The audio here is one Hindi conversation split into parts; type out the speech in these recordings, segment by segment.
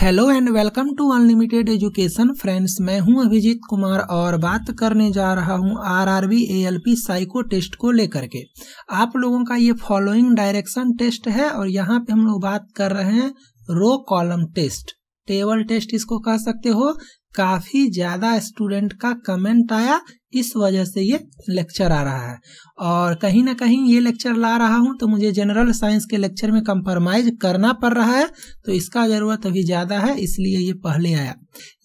Hello and welcome to unlimited education friends मैं हूं अभिजीत कुमार और बात करने जा रहा हूं आरआरबी एएलपी साइको टेस्ट को लेकर के आप लोगों का ये फॉलोइंग डायरेक्शन टेस्ट है और यहाँ पे हम लोग बात कर रहे हैं row column test table test इसको कह सकते हो काफी ज्यादा स्टूडेंट का कमेंट आया इस वजह से ये लेक्चर आ रहा है और कहीं ना कहीं ये लेक्चर ला रहा हूँ तो मुझे जनरल साइंस के लेक्चर में कंप्रोमाइज करना पड़ रहा है तो इसका ज़रूरत अभी ज़्यादा है इसलिए ये पहले आया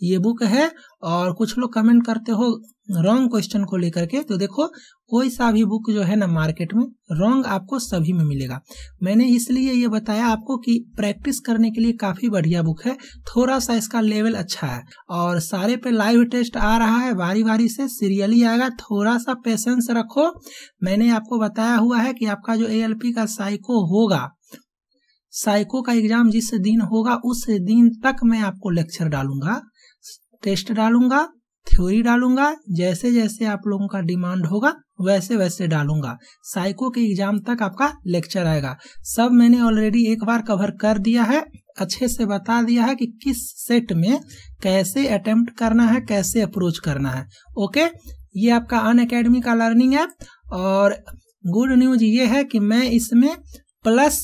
ये बुक है और कुछ लोग कमेंट करते हो रॉन्ग क्वेश्चन को लेकर के तो देखो कोई सा भी बुक जो है ना मार्केट में रॉन्ग आपको सभी में मिलेगा मैंने इसलिए ये बताया आपको कि प्रैक्टिस करने के लिए काफी बढ़िया बुक है थोड़ा सा इसका लेवल अच्छा है और सारे पे लाइव टेस्ट आ रहा है बारी बारी से सीरियली आएगा थोड़ा सा पेशेंस रखो मैंने आपको बताया हुआ है कि आपका जो ए का साइको होगा साइको का एग्जाम जिस दिन होगा उस दिन तक मैं आपको लेक्चर डालूंगा टेस्ट डालूंगा थ्योरी डालूंगा जैसे जैसे आप लोगों का डिमांड होगा वैसे वैसे डालूंगा साइको के एग्जाम तक आपका लेक्चर आएगा सब मैंने ऑलरेडी एक बार कवर कर दिया है अच्छे से बता दिया है कि किस सेट में कैसे अटेम्प्ट करना है कैसे अप्रोच करना है ओके ये आपका अन अकेडमी का लर्निंग है और गुड न्यूज ये है कि मैं इसमें प्लस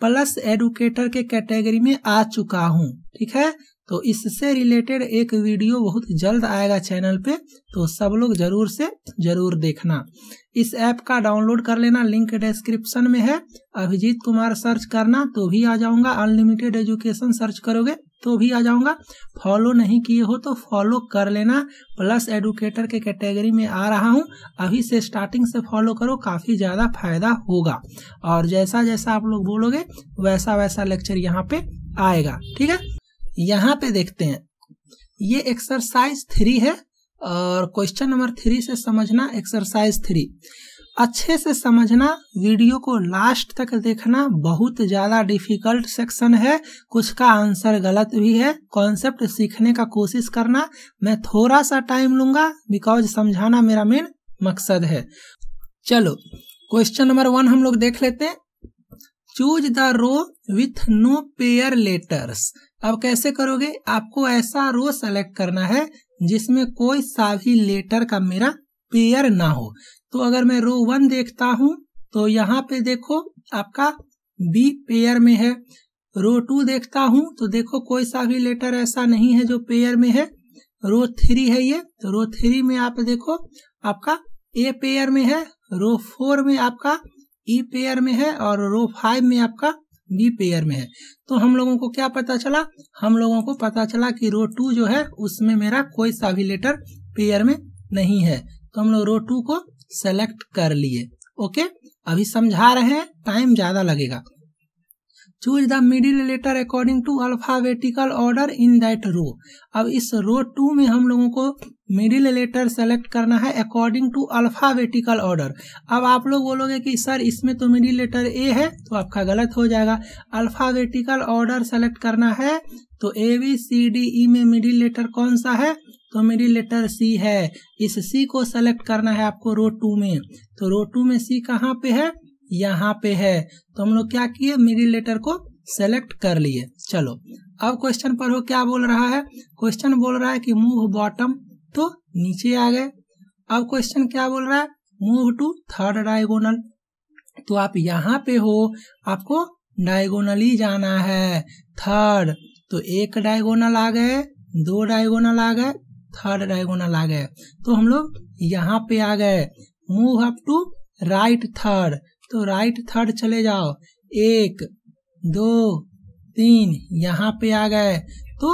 प्लस एडुकेटर के कैटेगरी में आ चुका हूँ ठीक है तो इससे रिलेटेड एक वीडियो बहुत जल्द आएगा चैनल पे तो सब लोग जरूर से जरूर देखना इस ऐप का डाउनलोड कर लेना लिंक डिस्क्रिप्शन में है अभिजीत कुमार सर्च करना तो भी आ जाऊंगा अनलिमिटेड एजुकेशन सर्च करोगे तो भी आ जाऊंगा फॉलो नहीं किए हो तो फॉलो कर लेना प्लस एडुकेटर के कैटेगरी में आ रहा हूं अभी से स्टार्टिंग से फॉलो करो काफ़ी ज़्यादा फायदा होगा और जैसा जैसा आप लोग बोलोगे वैसा वैसा लेक्चर यहाँ पे आएगा ठीक है यहाँ पे देखते हैं ये एक्सरसाइज थ्री है और क्वेश्चन नंबर थ्री से समझना एक्सरसाइज थ्री अच्छे से समझना वीडियो को लास्ट तक देखना बहुत ज़्यादा डिफिकल्ट सेक्शन है कुछ का आंसर गलत भी है कॉन्सेप्ट सीखने का कोशिश करना मैं थोड़ा सा टाइम लूंगा बिकॉज समझाना मेरा मेन मकसद है चलो क्वेश्चन नंबर वन हम लोग देख लेते हैं choose the row with no pair letters अब कैसे करोगे आपको ऐसा रो सेलेक्ट करना है जिसमें कोई सा भी लेटर का मेरा पेयर ना हो तो अगर मैं रो वन देखता हूं तो यहाँ पे देखो आपका बी पेयर में है रो टू देखता हूं तो देखो कोई सा भी लेटर ऐसा नहीं है जो पेयर में है रो थ्री है ये तो रो थ्री में आप देखो आपका ए पेयर में है रो फोर में आपका ई e पेयर में है और रो फाइव में आपका बी पेयर में है तो हम लोगों को क्या पता चला हम लोगों को पता चला कि रो टू जो है उसमें मेरा कोई सा भी लेटर पेयर में नहीं है तो हम लोग रो टू को सेलेक्ट कर लिए ओके अभी समझा रहे हैं टाइम ज्यादा लगेगा choose the middle letter according to alphabetical order in that row अब इस रो टू में हम लोगों को मिडिल लेटर सेलेक्ट करना है अकॉर्डिंग टू अल्फावेटिकल ऑर्डर अब आप लोग बोलोगे कि सर इसमें तो मिडिल लेटर ए है तो आपका गलत हो जाएगा अल्फावेटिकल ऑर्डर सेलेक्ट करना है तो ए बी सी डी ई में मिडिल लेटर कौन सा है तो मिडिल लेटर सी है इस सी को सेलेक्ट करना है आपको रो टू में तो रो टू में सी कहाँ पे है यहाँ पे है तो हम लोग क्या किए मिडिल लेटर को सेलेक्ट कर लिए चलो अब क्वेश्चन पर हो क्या बोल रहा है क्वेश्चन बोल रहा है कि मूव बॉटम तो नीचे आ गए अब क्वेश्चन क्या बोल रहा है मूव टू थर्ड डायगोनल तो आप यहाँ पे हो आपको डायगोनली जाना है थर्ड तो एक डायगोनल आ गए दो डायगोनल आ गए थर्ड डायगोनल आ गए तो हम लोग यहाँ पे आ गए move up to right third तो राइट थर्ड चले जाओ एक दो तीन यहाँ पे आ गए तो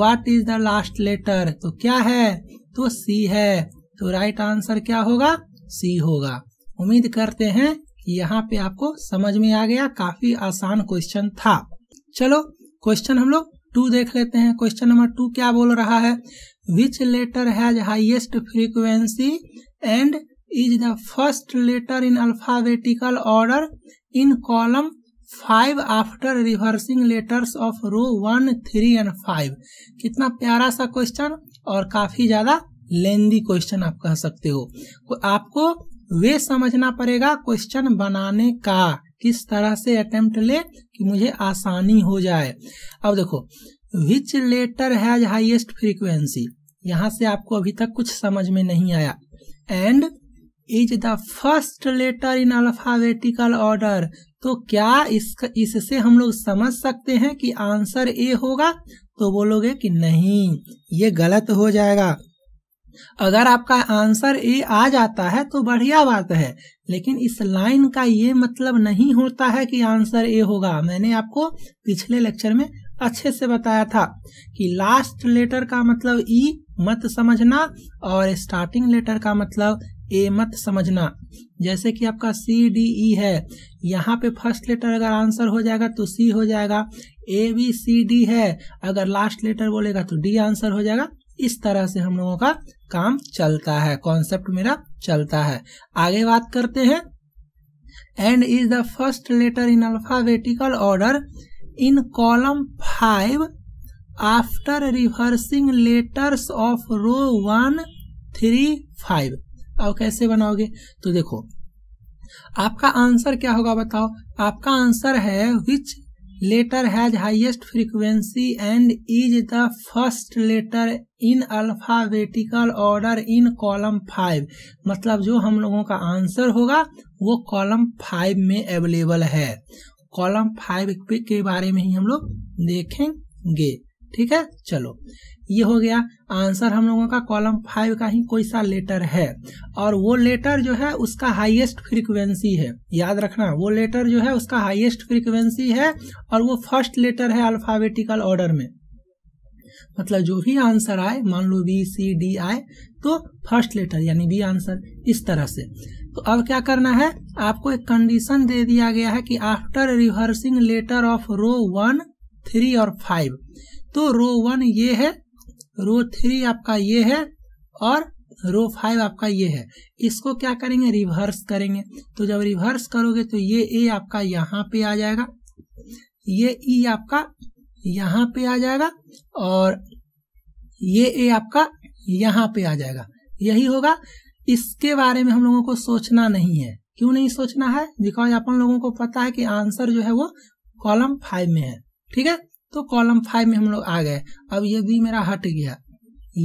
what is the last letter तो क्या है तो सी है तो राइट आंसर क्या होगा सी होगा उम्मीद करते हैं कि यहाँ पे आपको समझ में आ गया काफी आसान क्वेश्चन था चलो क्वेश्चन हम लोग टू देख लेते हैं क्वेश्चन नंबर टू क्या बोल रहा है which letter has highest frequency and is the first letter in alphabetical order in column five after reversing letters of row one three and five कितना प्यारा सा क्वेश्चन और काफी ज्यादा लेंदी क्वेश्चन आप कह सकते हो तो आपको वे समझना पड़ेगा क्वेश्चन बनाने का किस तरह से अटेम्प्ट ले कि मुझे आसानी हो जाए अब देखो which letter has highest frequency यहां से आपको अभी तक कुछ समझ में नहीं आया and is the first letter in alphabetical order तो क्या इसका इससे हम लोग समझ सकते हैं कि आंसर ए होगा तो बोलोगे कि नहीं ये गलत हो जाएगा अगर आपका आंसर ए आ जाता है तो बढ़िया बात है लेकिन इस लाइन का ये मतलब नहीं होता है कि आंसर ए होगा मैंने आपको पिछले लेक्चर में अच्छे से बताया था कि लास्ट लेटर का मतलब ई e, मत समझना और स्टार्टिंग लेटर का मतलब ए मत समझना जैसे कि आपका सी डी ई है यहाँ पे फर्स्ट लेटर अगर आंसर हो जाएगा तो सी हो जाएगा ए बी सी डी है अगर लास्ट लेटर बोलेगा तो डी आंसर हो जाएगा इस तरह से हम लोगों का काम चलता है कॉन्सेप्ट मेरा चलता है आगे बात करते हैं and is the first letter in alphabetical order in column five after reversing letters of row one three five और कैसे बनाओगे तो देखो आपका आंसर क्या होगा बताओ आपका आंसर है which letter has highest frequency and is the first letter in alphabetical order in column five मतलब जो हम लोगों का आंसर होगा वो कॉलम फाइव में अवेलेबल है कॉलम फाइव के बारे में ही हम लोग देखेंगे ठीक है चलो ये हो गया आंसर हम लोगों का कॉलम फाइव का ही कोई सा लेटर है और वो लेटर जो है उसका हाईएस्ट फ्रीक्वेंसी है याद रखना वो लेटर जो है उसका हाईएस्ट फ्रीक्वेंसी है और वो फर्स्ट लेटर है अल्फाबेटिकल ऑर्डर में मतलब जो भी आंसर आए मान लो बी सी डी आए तो फर्स्ट लेटर यानी बी आंसर इस तरह से तो अब क्या करना है आपको एक कंडीशन दे दिया गया है कि after reversing letter of row one three और फाइव तो रो वन ये है रो थ्री आपका ये है और रो फाइव आपका ये है इसको क्या करेंगे रिवर्स करेंगे तो जब रिवर्स करोगे तो ये ए आपका यहाँ पे आ जाएगा ये ई आपका यहाँ पे आ जाएगा और ये ए आपका यहाँ पे आ जाएगा यही होगा इसके बारे में हम लोगों को सोचना नहीं है क्यों नहीं सोचना है बिकॉज अपन लोगों को पता है कि आंसर जो है वो कॉलम फाइव में है ठीक है तो कॉलम फाइव में हम लोग आ गए अब ये बी मेरा हट गया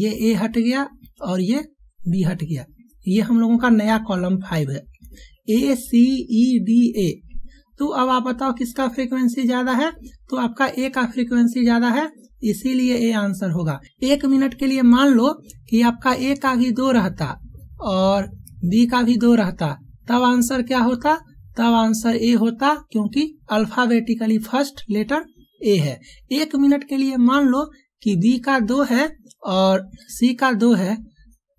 ये ए हट गया और ये बी हट गया ये हम लोगों का नया कॉलम फाइव है ए सी ई डी ए तो अब आप बताओ किसका फ्रीक्वेंसी ज्यादा है तो आपका ए का फ्रीक्वेंसी ज्यादा है इसीलिए ए आंसर होगा एक मिनट के लिए मान लो कि आपका ए का भी दो रहता और बी का भी दो रहता तब आंसर क्या होता तब आंसर ए होता क्योंकि अल्फाबेटिकली फर्स्ट लेटर ए है एक मिनट के लिए मान लो कि बी का दो है और सी का दो है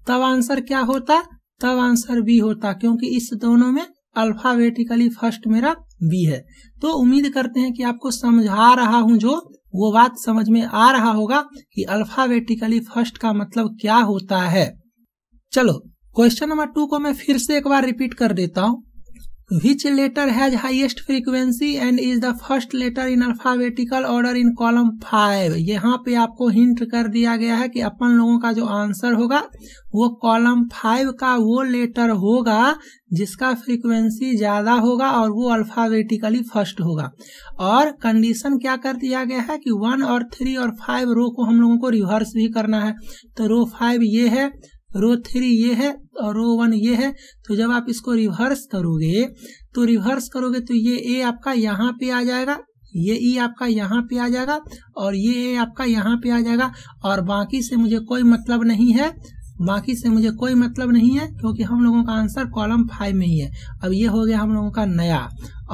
तब आंसर क्या होता तब आंसर बी होता क्योंकि इस दोनों में अल्फावेटिकली फर्स्ट मेरा बी है तो उम्मीद करते हैं कि आपको समझा रहा हूं जो वो बात समझ में आ रहा होगा कि अल्फावेटिकली फर्स्ट का मतलब क्या होता है चलो क्वेश्चन नंबर टू को मैं फिर से एक बार रिपीट कर देता हूँ Which letter has highest frequency and is the first letter in alphabetical order in column five यहाँ पे आपको हिंट कर दिया गया है कि अपन लोगों का जो आंसर होगा वो कॉलम फाइव का वो लेटर होगा जिसका फ्रीक्वेंसी ज्यादा होगा और वो अल्फावेटिकली फर्स्ट होगा और कंडीशन क्या कर दिया गया है कि वन और थ्री और फाइव रो को हम लोगों को रिवर्स भी करना है तो रो फाइव ये है रो थ्री ये है और रो वन ये है तो जब आप इसको रिवर्स करोगे तो रिवर्स करोगे तो ये ए आपका यहाँ पे आ जाएगा ये ई आपका यहाँ पे आ जाएगा और ये ए आपका यहाँ पे आ जाएगा और बाकी से मुझे कोई मतलब नहीं है बाकी से मुझे कोई मतलब नहीं है क्योंकि हम लोगों का आंसर कॉलम फाइव में ही है अब ये हो गया हम लोगों का नया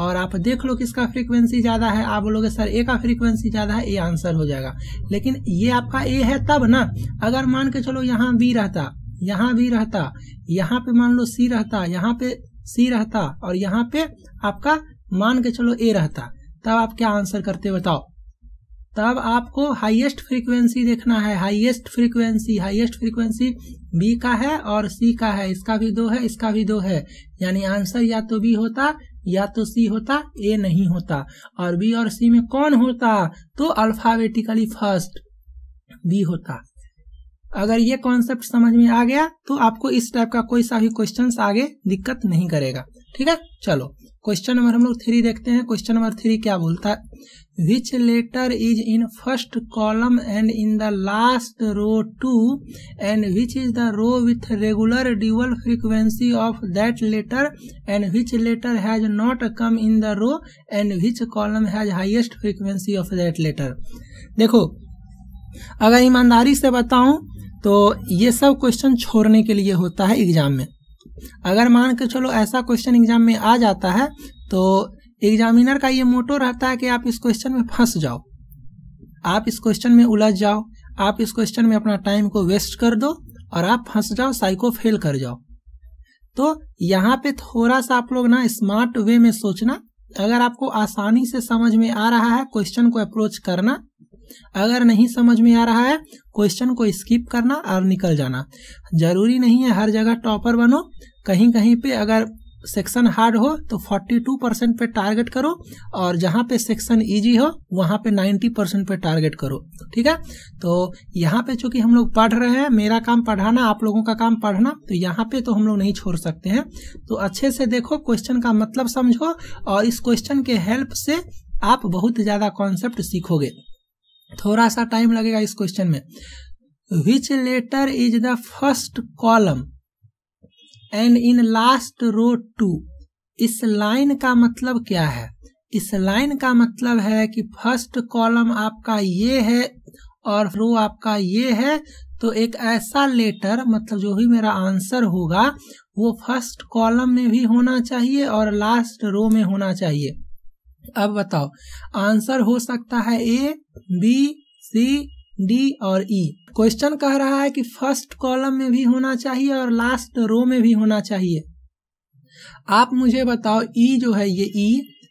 और आप देख लो किसका फ्रीक्वेंसी ज़्यादा है आप बोलोगे सर ए का फ्रीक्वेंसी ज़्यादा है ए आंसर हो जाएगा लेकिन ये आपका ए है तब ना अगर मान के चलो यहाँ बी रहता यहाँ भी रहता यहाँ पे मान लो सी रहता यहाँ पे सी रहता और यहाँ पे आपका मान के चलो ए रहता तब आप क्या आंसर करते बताओ तब आपको हाईएस्ट फ्रीक्वेंसी देखना है highest frequency highest frequency B का है और सी का है इसका भी दो है इसका भी दो है यानी आंसर या तो बी होता या तो सी होता ए नहीं होता और बी और सी में कौन होता तो अल्फाबेटिकली फर्स्ट बी होता अगर ये कॉन्सेप्ट समझ में आ गया तो आपको इस टाइप का कोई सा भी क्वेश्चन आगे दिक्कत नहीं करेगा ठीक है चलो क्वेश्चन नंबर हम लोग थ्री देखते हैं क्वेश्चन नंबर थ्री क्या बोलता है which letter is in first column and in the last row too and which is the row with regular dual frequency of that letter and which letter has not come in the row and which column has highest frequency of that letter देखो अगर ईमानदारी से बताऊं तो ये सब क्वेश्चन छोड़ने के लिए होता है एग्जाम में अगर मान के चलो ऐसा क्वेश्चन एग्जाम में आ जाता है तो एग्जामिनर का ये मोटो रहता है कि आप इस क्वेश्चन में फंस जाओ आप इस क्वेश्चन में उलझ जाओ आप इस क्वेश्चन में अपना टाइम को वेस्ट कर दो और आप फंस जाओ साइको फेल कर जाओ तो यहाँ पे थोड़ा सा आप लोग ना स्मार्ट वे में सोचना अगर आपको आसानी से समझ में आ रहा है क्वेश्चन को अप्रोच करना अगर नहीं समझ में आ रहा है क्वेश्चन को स्किप करना और निकल जाना जरूरी नहीं है हर जगह टॉपर बनो कहीं कहीं पे अगर सेक्शन हार्ड हो तो 42 परसेंट पे टारगेट करो और जहाँ पे सेक्शन इजी हो वहाँ पे 90 परसेंट पे टारगेट करो ठीक है तो यहाँ पे चूंकि हम लोग पढ़ रहे हैं मेरा काम पढ़ाना आप लोगों का काम पढ़ना तो यहाँ पे तो हम लोग नहीं छोड़ सकते हैं तो अच्छे से देखो क्वेश्चन का मतलब समझो और इस क्वेश्चन के हेल्प से आप बहुत ज़्यादा कॉन्सेप्ट सीखोगे थोड़ा सा टाइम लगेगा इस क्वेश्चन में which letter is the first column and in last row too इस लाइन का मतलब क्या है इस लाइन का मतलब है कि फर्स्ट कॉलम आपका ये है और रो आपका ये है तो एक ऐसा लेटर मतलब जो भी मेरा आंसर होगा वो फर्स्ट कॉलम में भी होना चाहिए और लास्ट रो में होना चाहिए अब बताओ आंसर हो सकता है ए बी सी डी और ई e. क्वेश्चन कह रहा है कि फर्स्ट कॉलम में भी होना चाहिए और लास्ट रो में भी होना चाहिए आप मुझे बताओ ई e जो है ये ई e,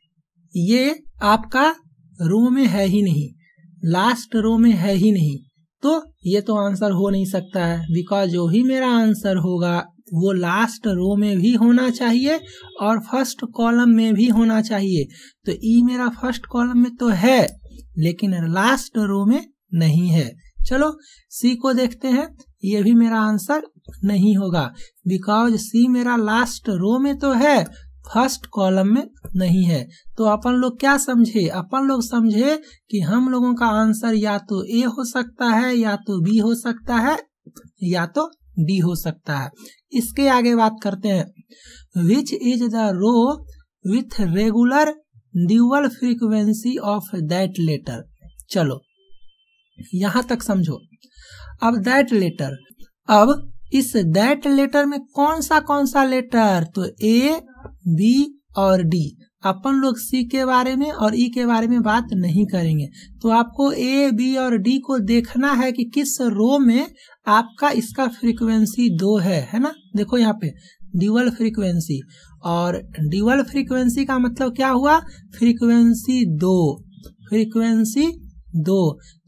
ये आपका रो में है ही नहीं लास्ट रो में है ही नहीं तो ये तो आंसर हो नहीं सकता है बिकॉज जो ही मेरा आंसर होगा वो लास्ट रो में भी होना चाहिए और फर्स्ट कॉलम में भी होना चाहिए तो ई e मेरा फर्स्ट कॉलम में तो है लेकिन लास्ट रो में नहीं है चलो सी को देखते हैं ये भी मेरा आंसर नहीं होगा बिकॉज सी मेरा लास्ट रो में तो है फर्स्ट कॉलम में नहीं है तो अपन लोग क्या समझे अपन लोग समझे कि हम लोगों का आंसर या तो ए हो सकता है या तो बी हो सकता है या तो डी हो सकता है इसके आगे बात करते हैं which is the row with regular dual frequency of that letter चलो यहां तक समझो अब दैट लेटर अब इस दैट लेटर में कौन सा कौन सा लेटर तो ए बी और डी अपन लोग सी के बारे में और ई e के बारे में बात नहीं करेंगे तो आपको ए बी और डी को देखना है कि किस रो में आपका इसका फ्रीक्वेंसी दो है है ना देखो यहाँ पे ड्यूअल फ्रीक्वेंसी और ड्यूअल फ्रीक्वेंसी का मतलब क्या हुआ फ्रीक्वेंसी दो फ्रीक्वेंसी दो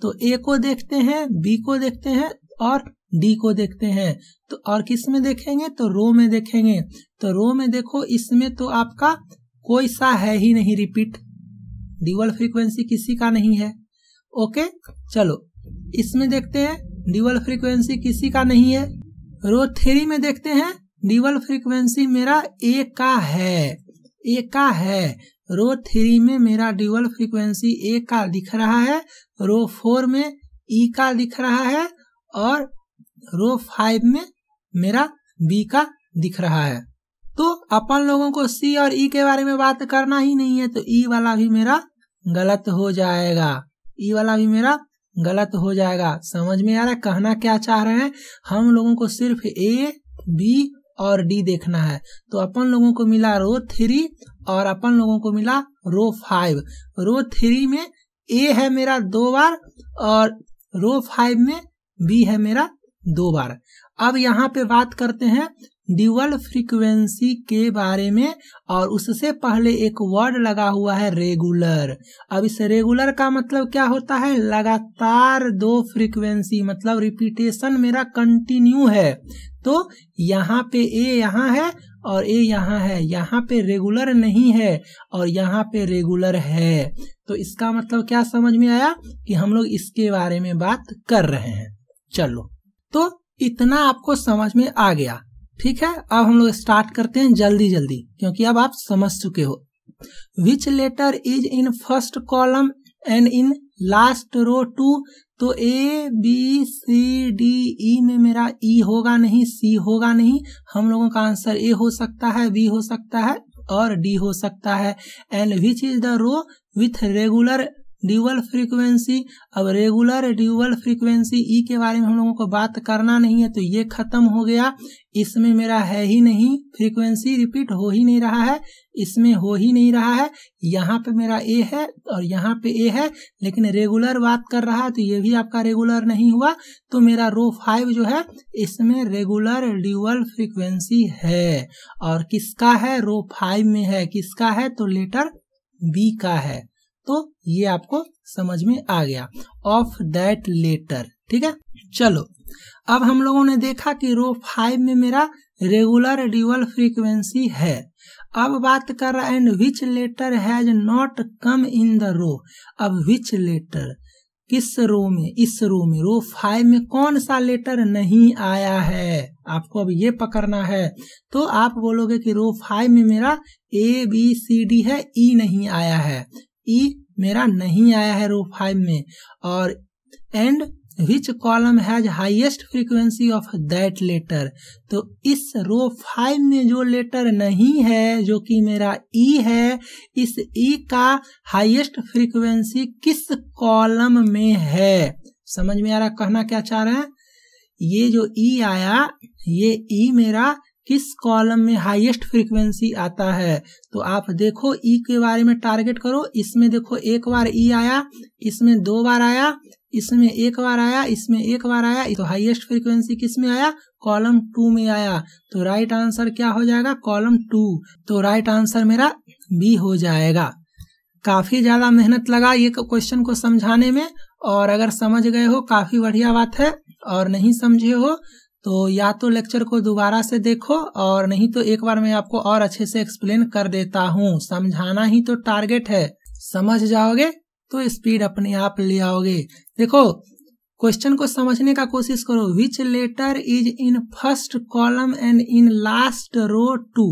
तो ए को देखते हैं बी को देखते हैं और डी को देखते हैं तो और किस में देखेंगे तो रो में देखेंगे तो रो में देखो इसमें तो आपका कोई सा है ही नहीं रिपीट ड्यूअल फ्रीक्वेंसी किसी का नहीं है ओके चलो इसमें देखते हैं ड्यूअल फ्रीक्वेंसी किसी का नहीं है रो थ्री में देखते हैं ड्यूअल फ्रीक्वेंसी मेरा ए का है एक का है रो थ्री में मेरा ड्यूअल फ्रीक्वेंसी ए का दिख रहा है रो फोर में ई का दिख रहा है और रो फाइव में मेरा बी का दिख रहा है तो अपन लोगों को सी और ई e के बारे में बात करना ही नहीं है तो ई e वाला भी मेरा गलत हो जाएगा ई e वाला भी मेरा गलत हो जाएगा समझ में आ रहा है कहना क्या चाह रहे हैं हम लोगों को सिर्फ ए बी और डी देखना है तो अपन लोगों को मिला रो थ्री और अपन लोगों को मिला रो फाइव रो थ्री में ए है मेरा दो बार और रो फाइव में बी है मेरा दो बार अब यहाँ पे बात करते हैं ड्यूअल फ्रीक्वेंसी के बारे में और उससे पहले एक वर्ड लगा हुआ है रेगुलर अब इस रेगुलर का मतलब क्या होता है लगातार दो फ्रीक्वेंसी मतलब रिपीटेशन मेरा कंटिन्यू है तो यहाँ पे ए यहाँ है और ए यहाँ है यहाँ पे रेगुलर नहीं है और यहाँ पे रेगुलर है तो इसका मतलब क्या समझ में आया कि हम लोग इसके बारे में बात कर रहे हैं चलो तो इतना आपको समझ में आ गया ठीक है अब हम लोग स्टार्ट करते हैं जल्दी जल्दी क्योंकि अब आप समझ चुके हो which letter is in first column and in last row too तो ए बी सी डी ई में मेरा ई e होगा नहीं सी होगा नहीं हम लोगों का आंसर ए हो सकता है बी हो सकता है और डी हो सकता है and which is the row with regular dual frequency अब रेगुलर ड्यूअल फ्रीक्वेंसी ई के बारे में हम लोगों को बात करना नहीं है तो ये खत्म हो गया इसमें मेरा है ही नहीं फ्रीक्वेंसी रिपीट हो ही नहीं रहा है इसमें हो ही नहीं रहा है यहाँ पे मेरा ए है और यहाँ पे ए है लेकिन रेगुलर बात कर रहा है तो ये भी आपका रेगुलर नहीं हुआ तो मेरा रो फाइव जो है इसमें रेगुलर ड्यूअल फ्रीक्वेंसी है और किसका है रो फाइव में है किसका है तो लेटर बी का है तो ये आपको समझ में आ गया ऑफ दैट लेटर ठीक है चलो अब हम लोगों ने देखा कि रो फाइव में मेरा रेगुलर ड्यूअल फ्रीक्वेंसी है अब बात कर रहा है and which letter has not come in the row अब विच लेटर किस रो में इस रो में रो फाइव में कौन सा लेटर नहीं आया है आपको अब ये पकड़ना है तो आप बोलोगे कि रो फाइव में मेरा ए बी सी डी है ई e नहीं आया है ई मेरा नहीं आया है रो फाइव में और and which column has highest frequency of that letter तो इस रो फाइव में जो लेटर नहीं है जो कि मेरा ई e है इस ई e का हाइएस्ट फ्रीक्वेंसी किस कॉलम में है समझ में आ रहा कहना क्या चाह रहे हैं ये जो ई e आया ये ई e मेरा किस कॉलम में हाईएस्ट फ्रीक्वेंसी आता है तो आप देखो ई e के बारे में टारगेट करो इसमें देखो एक बार ई e आया इसमें दो बार आया इसमें एक बार आया इसमें एक बार आया तो हाईएस्ट फ्रीक्वेंसी किस में आया कॉलम टू में आया तो राइट आंसर क्या हो जाएगा कॉलम टू तो राइट आंसर मेरा बी हो जाएगा काफी ज्यादा मेहनत लगा ये क्वेश्चन को समझाने में और अगर समझ गए हो काफी बढ़िया बात है और नहीं समझे हो तो या तो लेक्चर को दोबारा से देखो और नहीं तो एक बार मैं आपको और अच्छे से एक्सप्लेन कर देता हूँ समझाना ही तो टारगेट है समझ जाओगे तो स्पीड अपने आप ले आओगे देखो क्वेश्चन को समझने का कोशिश करो which letter is in first column and in last row too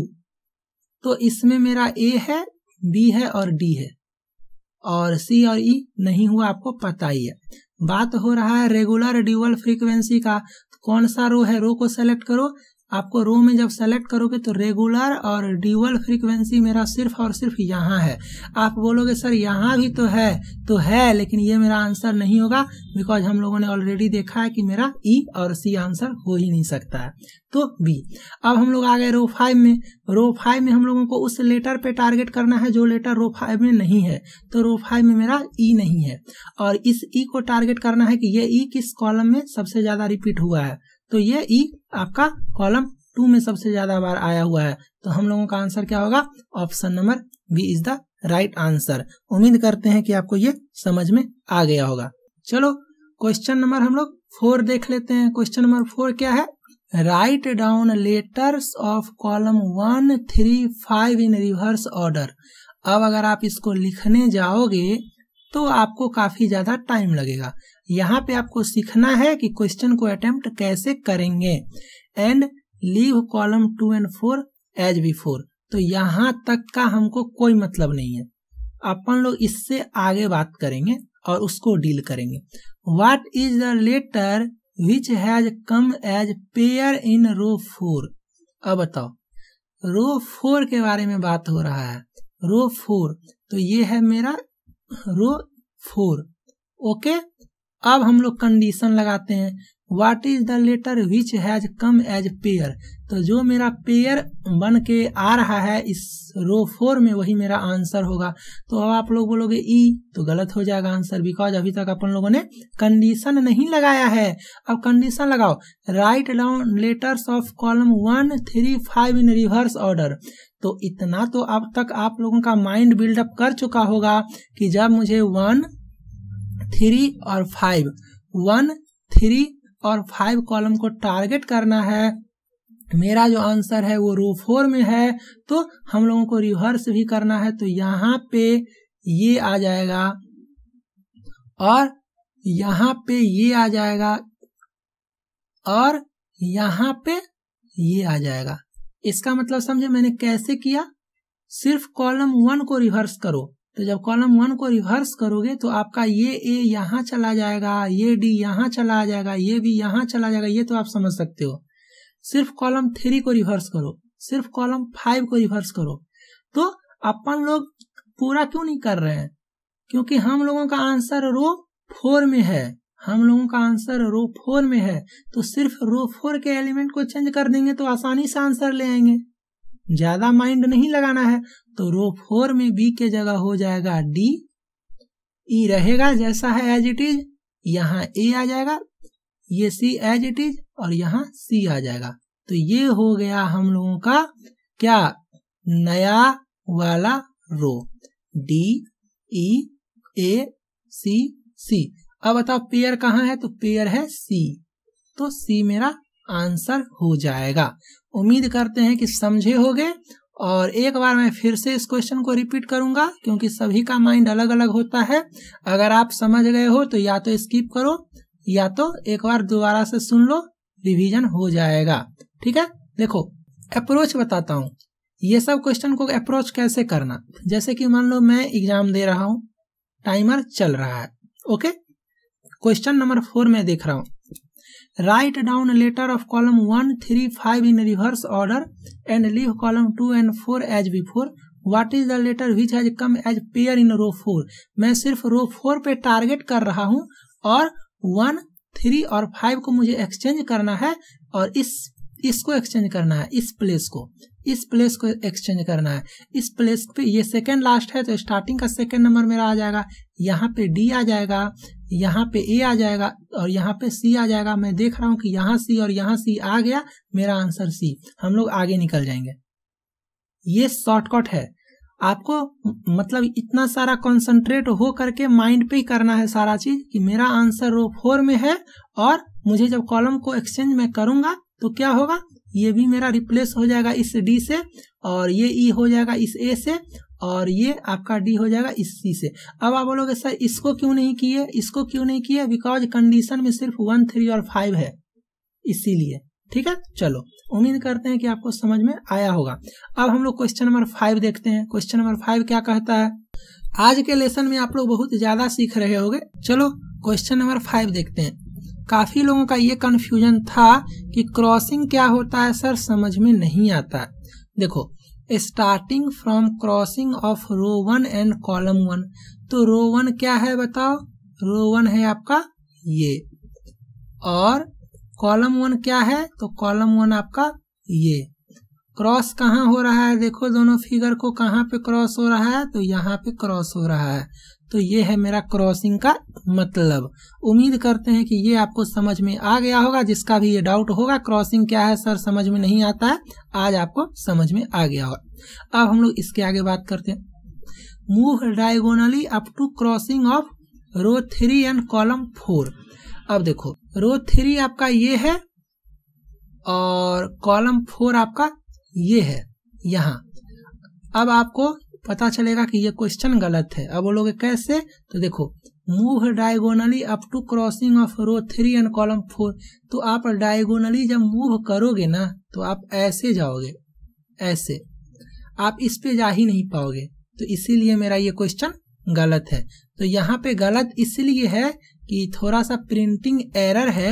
तो इसमें मेरा ए है बी है और डी है और सी और ई e नहीं हुआ आपको पता ही है बात हो रहा है रेगुलर ड्यूअल फ्रीक्वेंसी का कौन सा रो है रो को सेलेक्ट करो आपको रो में जब सेलेक्ट करोगे तो रेगुलर और ड्यूअल फ्रीक्वेंसी मेरा सिर्फ और सिर्फ यहाँ है आप बोलोगे सर यहाँ भी तो है तो है लेकिन ये मेरा आंसर नहीं होगा बिकॉज हम लोगों ने ऑलरेडी देखा है कि मेरा ई e और सी आंसर हो ही नहीं सकता है तो बी अब हम लोग आ गए रो फाइव में रो फाइव में हम लोगों को उस लेटर पे टारगेट करना है जो लेटर रो फाइव में नहीं है तो रो फाइव में मेरा ई e नहीं है और इस ई e को टारगेट करना है कि ये ई e किस कॉलम में सबसे ज़्यादा रिपीट हुआ है तो ये ई e आपका कॉलम टू में सबसे ज्यादा बार आया हुआ है तो हम लोगों का आंसर क्या होगा option number B is the right answer उम्मीद करते हैं कि आपको ये समझ में आ गया होगा चलो क्वेश्चन नंबर हम लोग फोर देख लेते हैं क्वेश्चन नंबर फोर क्या है write down letters of column one three five in reverse order अब अगर आप इसको लिखने जाओगे तो आपको काफी ज्यादा टाइम लगेगा यहाँ पे आपको सीखना है कि क्वेश्चन को अटेम्प्ट कैसे करेंगे and leave column two and four as before तो यहाँ तक का हमको कोई मतलब नहीं है अपन लोग इससे आगे बात करेंगे और उसको डील करेंगे what is the letter which has come as pair in row four अब बताओ रो फोर के बारे में बात हो रहा है रो फोर तो ये है मेरा रो फोर ओके okay? अब हम लोग कंडीशन लगाते हैं what is the letter which has come as pair तो जो मेरा पेयर बन के आ रहा है इस रो फोर में वही मेरा आंसर होगा तो अब आप लोग बोलोगे ई तो गलत हो जाएगा आंसर बिकॉज अभी तक अपन लोगों ने कंडीशन नहीं लगाया है अब कंडीशन लगाओ write down letters of column one three five in reverse order तो इतना तो अब तक आप लोगों का माइंड बिल्डअप कर चुका होगा कि जब मुझे वन थ्री और फाइव वन थ्री और फाइव कॉलम को टारगेट करना है मेरा जो आंसर है वो रो फोर में है तो हम लोगों को रिवर्स भी करना है तो यहाँ पे ये आ जाएगा और यहाँ पे ये आ जाएगा और यहाँ पे ये आ जाएगा इसका मतलब समझे मैंने कैसे किया सिर्फ कॉलम वन को रिवर्स करो तो जब कॉलम वन को रिवर्स करोगे तो आपका ये ए यहाँ चला जाएगा ये डी यहाँ चला जाएगा ये भी यहाँ चला जाएगा ये तो आप समझ सकते हो सिर्फ कॉलम थ्री को रिवर्स करो सिर्फ कॉलम फाइव को रिवर्स करो तो अपन लोग पूरा क्यों नहीं कर रहे हैं क्योंकि हम लोगों का आंसर रो फोर में है हम लोगों का आंसर रो फोर में है तो सिर्फ रो फोर के एलिमेंट को चेंज कर देंगे तो आसानी से आंसर ले आएंगे ज्यादा माइंड नहीं लगाना है तो रो फोर में बी के जगह हो जाएगा डी ई रहेगा जैसा है एज इट इज यहाँ ए आ जाएगा ये सी एज इट इज और यहाँ सी आ जाएगा तो ये हो गया हम लोगों का क्या नया वाला रो डी ई ए सी सी अब बताओ पेयर कहाँ है तो पेयर है सी तो सी मेरा आंसर हो जाएगा उम्मीद करते हैं कि समझे होगे और एक बार मैं फिर से इस क्वेश्चन को रिपीट करूंगा क्योंकि सभी का माइंड अलग अलग होता है अगर आप समझ गए हो तो या तो स्किप करो या तो एक बार दोबारा से सुन लो रिवीजन हो जाएगा ठीक है देखो अप्रोच बताता हूँ ये सब क्वेश्चन को अप्रोच कैसे करना जैसे कि मान लो मैं एग्जाम दे रहा हूँ टाइमर चल रहा है ओके क्वेश्चन नंबर फोर में देख रहा हूँ write down letter of column 1 3 5 in reverse order and leave column 2 and 4 as before what is the letter which has come as pair in row four मैं सिर्फ रो फोर पे टारगेट कर रहा हूँ और वन थ्री और फाइव को मुझे एक्सचेंज करना है और इस इसको एक्सचेंज करना है इस प्लेस को इस प्लेस को एक्सचेंज करना है इस प्लेस पे ये सेकेंड लास्ट है तो स्टार्टिंग का सेकेंड नंबर मेरा आ जाएगा यहाँ पे डी आ जाएगा यहाँ पे ए आ जाएगा और यहाँ पे सी आ जाएगा मैं देख रहा हूँ कि यहाँ सी और यहाँ सी आ गया मेरा आंसर सी हम लोग आगे निकल जाएंगे ये शॉर्टकट है आपको मतलब इतना सारा कंसंट्रेट हो करके माइंड पे ही करना है सारा चीज कि मेरा आंसर रो फोर में है और मुझे जब कॉलम को एक्सचेंज में करूंगा तो क्या होगा ये भी मेरा रिप्लेस हो जाएगा इस डी से और ये ई e हो जाएगा इस ए से और ये आपका डी हो जाएगा इस सी से अब आप बोलोगे सर इसको क्यों नहीं किए इसको क्यों नहीं किए बिकॉज कंडीशन में सिर्फ वन थ्री और फाइव है इसीलिए ठीक है चलो उम्मीद करते हैं कि आपको समझ में आया होगा अब हम लोग क्वेश्चन नंबर फाइव देखते हैं क्वेश्चन नंबर फाइव क्या कहता है आज के लेसन में आप लोग बहुत ज्यादा सीख रहे होंगे चलो क्वेश्चन नंबर फाइव देखते हैं काफी लोगों का ये कन्फ्यूजन था कि क्रॉसिंग क्या होता है सर समझ में नहीं आता देखो starting from crossing of row one and column one तो रो वन क्या है बताओ रो वन है आपका ये और कॉलम वन क्या है तो कॉलम वन आपका ये क्रॉस कहाँ हो रहा है देखो दोनों फिगर को कहाँ पे क्रॉस हो रहा है तो यहाँ पे क्रॉस हो रहा है तो ये है मेरा क्रॉसिंग का मतलब उम्मीद करते हैं कि ये आपको समझ में आ गया होगा जिसका भी ये डाउट होगा क्रॉसिंग क्या है सर समझ में नहीं आता है आज आपको समझ में आ गया होगा अब हम लोग इसके आगे बात करते हैं move diagonally up to crossing of row three and column four अब देखो रो थ्री आपका ये है और कॉलम फोर आपका ये है यहाँ अब आपको पता चलेगा कि ये क्वेश्चन गलत है अब बोलोगे कैसे तो देखो move diagonally up to crossing of row three and column four तो आप डायगोनली जब मूव करोगे ना तो आप ऐसे जाओगे ऐसे आप इस पे जा ही नहीं पाओगे तो इसीलिए मेरा ये क्वेश्चन गलत है तो यहाँ पे गलत इसलिए है कि थोड़ा सा प्रिंटिंग एरर है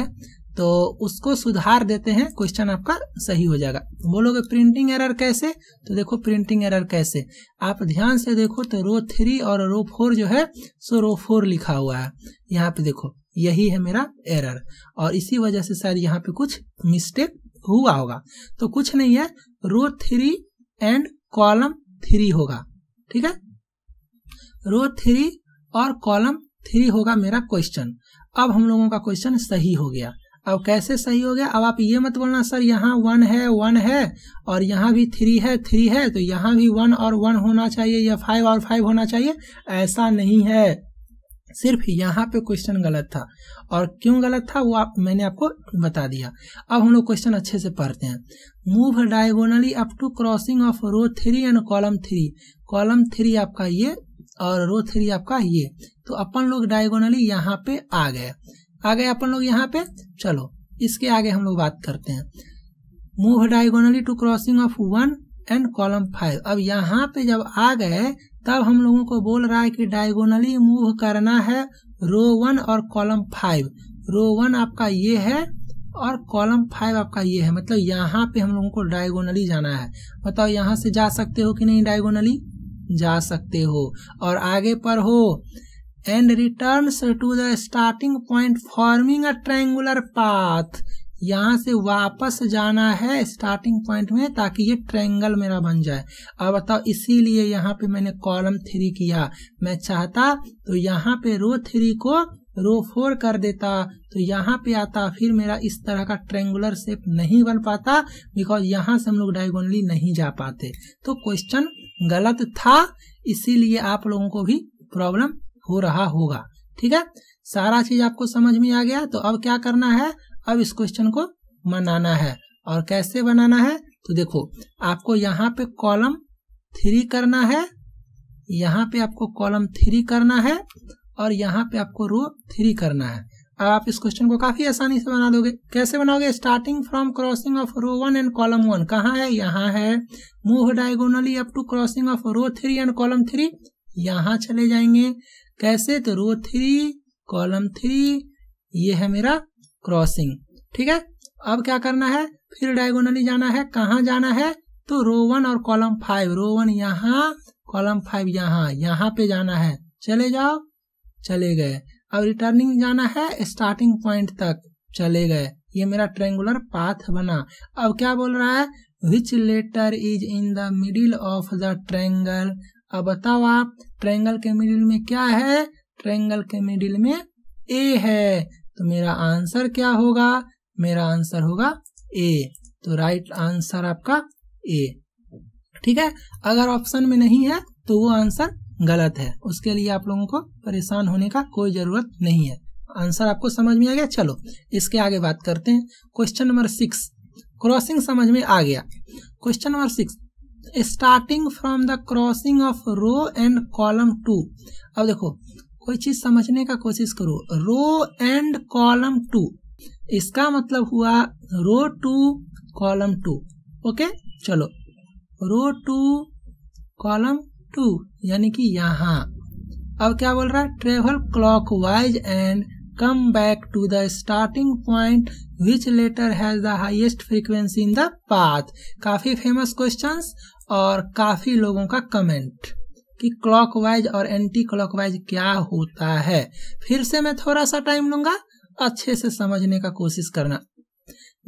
तो उसको सुधार देते हैं क्वेश्चन आपका सही हो जाएगा बोलोगे प्रिंटिंग एरर कैसे तो देखो प्रिंटिंग एरर कैसे आप ध्यान से देखो तो रो थ्री और रो फोर जो है सो रो फोर लिखा हुआ है यहाँ पे देखो यही है मेरा एरर और इसी वजह से शायद यहाँ पे कुछ मिस्टेक हुआ होगा तो कुछ नहीं है row three and column three होगा ठीक है रो थ्री और कॉलम थ्री होगा मेरा क्वेश्चन अब हम लोगों का क्वेश्चन सही हो गया अब कैसे सही हो गया अब आप ये मत बोलना सर यहाँ वन है वन है और यहाँ भी थ्री है थ्री है तो यहाँ भी वन और वन होना चाहिए या फाइव और फाइव होना चाहिए ऐसा नहीं है सिर्फ यहाँ पे क्वेश्चन गलत था और क्यों गलत था वो आप मैंने आपको बता दिया अब हम लोग क्वेश्चन अच्छे से पढ़ते हैं move diagonally up to crossing of row three and column three column three आपका ये और रो थ्री आपका ये तो अपन लोग डायगोनली यहाँ पे आ गए आ गए अपन लोग यहाँ पे चलो इसके आगे हम लोग बात करते हैं move diagonally to crossing of one and column five अब यहाँ पे जब आ गए तब हम लोगों को बोल रहा है कि डायगोनली मूव करना है रो वन और कॉलम फाइव रो वन आपका ये है और कॉलम फाइव आपका ये है मतलब यहाँ पे हम लोगों को डायगोनली जाना है बताओ यहाँ से जा सकते हो कि नहीं डायगोनली जा सकते हो और आगे पर हो and return to the starting point forming a triangular path यहाँ से वापस जाना है स्टार्टिंग पॉइंट में ताकि ये ट्रेंगल मेरा बन जाए अब बताओ इसीलिए यहाँ पे मैंने कॉलम थ्री किया मैं चाहता तो यहाँ पे रो थ्री को रो फोर कर देता तो यहाँ पे आता फिर मेरा इस तरह का ट्रेंगुलर शेप नहीं बन पाता बिकॉज यहाँ से हम लोग डायगोनली नहीं जा पाते तो क्वेश्चन गलत था इसीलिए आप लोगों को भी प्रॉब्लम हो रहा होगा ठीक है सारा चीज आपको समझ में आ गया तो अब क्या करना है अब इस क्वेश्चन को बनाना है और कैसे बनाना है तो देखो आपको यहाँ पे कॉलम थ्री करना है यहाँ पे आपको कॉलम थ्री करना है और यहाँ पे आपको रो थ्री करना है अब आप इस क्वेश्चन को काफी आसानी से बना दोगे कैसे बनाओगे starting from crossing of row one and column one कहाँ है यहाँ है move diagonally up to crossing of row three and column three यहाँ चले जाएंगे कैसे तो रो थ्री कॉलम थ्री ये है मेरा क्रॉसिंग ठीक है अब क्या करना है फिर डायगोनली जाना है कहाँ जाना है तो रो वन और कॉलम फाइव रो वन यहाँ कॉलम फाइव यहाँ यहाँ पे जाना है चले जाओ चले गए अब रिटर्निंग जाना है स्टार्टिंग पॉइंट तक चले गए ये मेरा ट्रेंगुलर पाथ बना अब क्या बोल रहा है which letter is in the middle of the triangle अब बताओ आप ट्रायंगल के मिडिल में क्या है ट्रायंगल के मिडिल में ए है तो मेरा आंसर क्या होगा मेरा आंसर होगा ए तो राइट आंसर आपका ए ठीक है अगर ऑप्शन में नहीं है तो वो आंसर गलत है उसके लिए आप लोगों को परेशान होने का कोई जरूरत नहीं है आंसर आपको समझ में आ गया चलो इसके आगे बात करते हैं क्वेश्चन नंबर सिक्स क्रॉसिंग समझ में आ गया question number six starting from the crossing of row and column two अब देखो कोई चीज समझने का कोशिश करो रो एंड कॉलम टू इसका मतलब हुआ row two column two okay चलो रो टू कॉलम टू यानी कि यहां अब क्या बोल रहा है travel clockwise and come back to the starting point which letter has the highest frequency in the path काफी फेमस क्वेश्चंस और काफी लोगों का कमेंट कि क्लॉकवाइज और एंटी क्लॉकवाइज क्या होता है फिर से मैं थोड़ा सा टाइम लूंगा अच्छे से समझने का कोशिश करना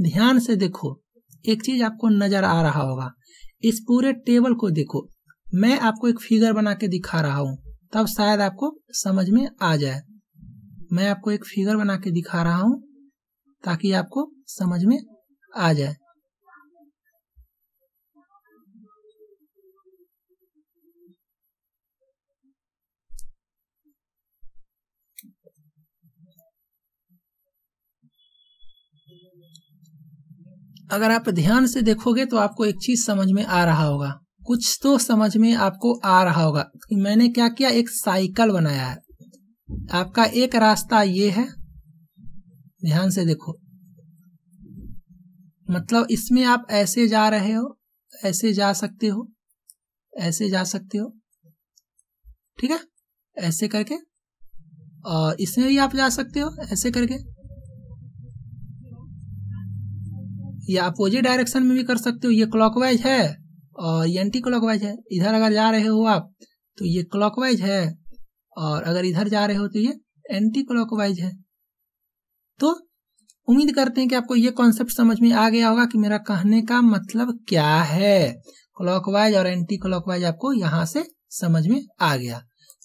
ध्यान से देखो एक चीज आपको नजर आ रहा होगा इस पूरे टेबल को देखो मैं आपको एक फिगर बना के दिखा रहा हूं तब शायद आपको समझ में आ जाए मैं आपको एक फिगर बना के दिखा रहा हूं ताकि आपको समझ में आ जाए अगर आप ध्यान से देखोगे तो आपको एक चीज समझ में आ रहा होगा कुछ तो समझ में आपको आ रहा होगा कि मैंने क्या किया एक साइकिल बनाया है आपका एक रास्ता ये है ध्यान से देखो मतलब इसमें आप ऐसे जा रहे हो ऐसे जा सकते हो ऐसे जा सकते हो ठीक है ऐसे करके और इसमें भी आप जा सकते हो ऐसे करके या अपोजिट डायरेक्शन में भी कर सकते हो ये क्लॉकवाइज है और ये एंटी क्लॉकवाइज है इधर अगर जा रहे हो आप तो ये क्लॉकवाइज है और अगर इधर जा रहे हो तो ये एंटी क्लॉकवाइज है तो उम्मीद करते हैं कि आपको ये कॉन्सेप्ट समझ में आ गया होगा कि मेरा कहने का मतलब क्या है क्लॉकवाइज और एंटी क्लॉकवाइज आपको यहां से समझ में आ गया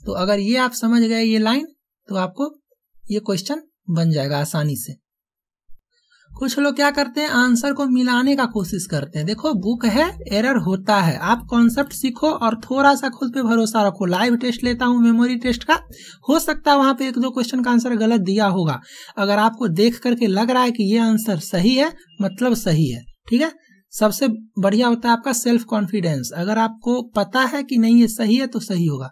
तो अगर ये आप समझ गए ये लाइन तो आपको ये क्वेश्चन बन जाएगा आसानी से कुछ लोग क्या करते हैं आंसर को मिलाने का कोशिश करते हैं देखो बुक है एरर होता है आप कॉन्सेप्ट सीखो और थोड़ा सा खुद पे भरोसा रखो लाइव टेस्ट लेता हूँ मेमोरी टेस्ट का हो सकता है वहां पे एक दो क्वेश्चन का आंसर गलत दिया होगा अगर आपको देख करके लग रहा है कि ये आंसर सही है मतलब सही है ठीक है सबसे बढ़िया होता है आपका सेल्फ कॉन्फिडेंस अगर आपको पता है कि नहीं ये सही है तो सही होगा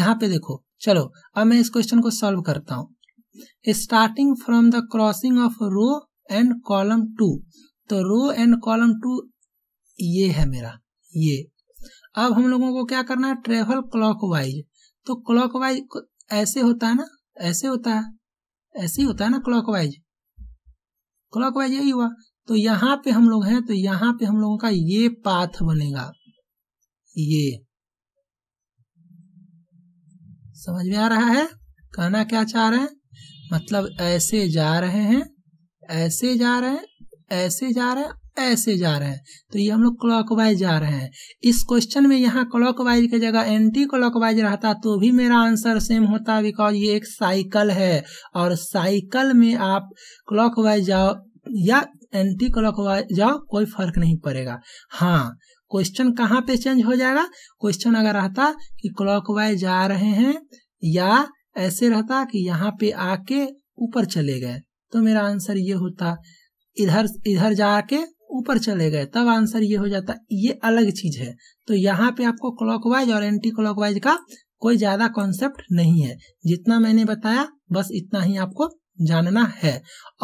यहाँ पे देखो चलो अब मैं इस क्वेश्चन को सॉल्व करता हूँ starting from the crossing of row and column two तो रो एंड कॉलम टू ये है मेरा ये अब हम लोगों को क्या करना है ट्रेवल क्लॉकवाइज तो क्लॉकवाइज ऐसे होता है ना ऐसे होता है ऐसे ही होता है ना क्लॉकवाइज क्लॉकवाइज यही हुआ तो यहाँ पे हम लोग हैं तो यहाँ पे हम लोगों का ये पाथ बनेगा ये समझ में आ रहा है कहना क्या चाह रहे हैं मतलब ऐसे जा रहे हैं ऐसे जा रहे हैं ऐसे जा रहे हैं ऐसे जा रहे हैं तो ये हम लोग क्लॉकवाइज जा रहे हैं इस क्वेश्चन में यहाँ क्लॉकवाइज की जगह एंटी क्लॉकवाइज रहता तो भी मेरा आंसर सेम होता बिकॉज ये एक साइकिल है और साइकिल में आप क्लॉकवाइज जाओ या एंटी क्लॉकवाइज जाओ कोई फर्क नहीं पड़ेगा हाँ क्वेश्चन कहाँ पे चेंज हो जाएगा क्वेश्चन अगर रहता कि क्लॉकवाइज जा रहे हैं या ऐसे रहता कि यहाँ पे आके ऊपर चले गए तो मेरा आंसर ये होता इधर इधर जाके ऊपर चले गए तब आंसर ये हो जाता ये अलग चीज है तो यहाँ पे आपको क्लॉकवाइज और एंटी क्लॉकवाइज का कोई ज्यादा कॉन्सेप्ट नहीं है जितना मैंने बताया बस इतना ही आपको जानना है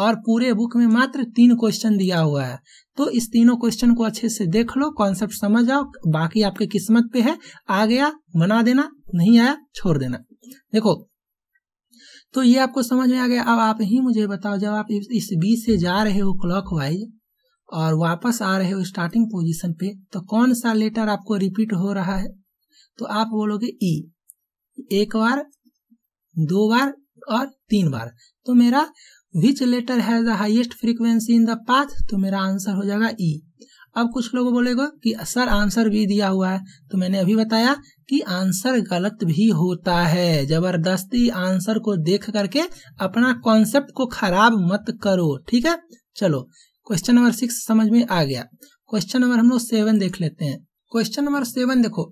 और पूरे बुक में मात्र तीन क्वेश्चन दिया हुआ है तो इस तीनों क्वेश्चन को अच्छे से देख लो कॉन्सेप्ट समझ आओ बाकी आपके किस्मत पे है आ गया बना देना नहीं आया छोड़ देना देखो तो ये आपको समझ में आ गया अब आप ही मुझे बताओ जब आप इस बीच से जा रहे हो क्लॉक वाइज और वापस आ रहे हो स्टार्टिंग पोजिशन पे तो कौन सा लेटर आपको रिपीट हो रहा है तो आप बोलोगे ई e। एक बार दो बार और तीन बार तो मेरा which letter has the highest frequency in the path तो मेरा आंसर हो जाएगा ई e. अब कुछ लोग बोलेगा कि सर आंसर भी दिया हुआ है तो मैंने अभी बताया कि आंसर गलत भी होता है जबरदस्ती आंसर को देख करके अपना कॉन्सेप्ट को खराब मत करो ठीक है चलो क्वेश्चन नंबर सिक्स समझ में आ गया क्वेश्चन नंबर हम लोग सेवन देख लेते हैं क्वेश्चन नंबर सेवन देखो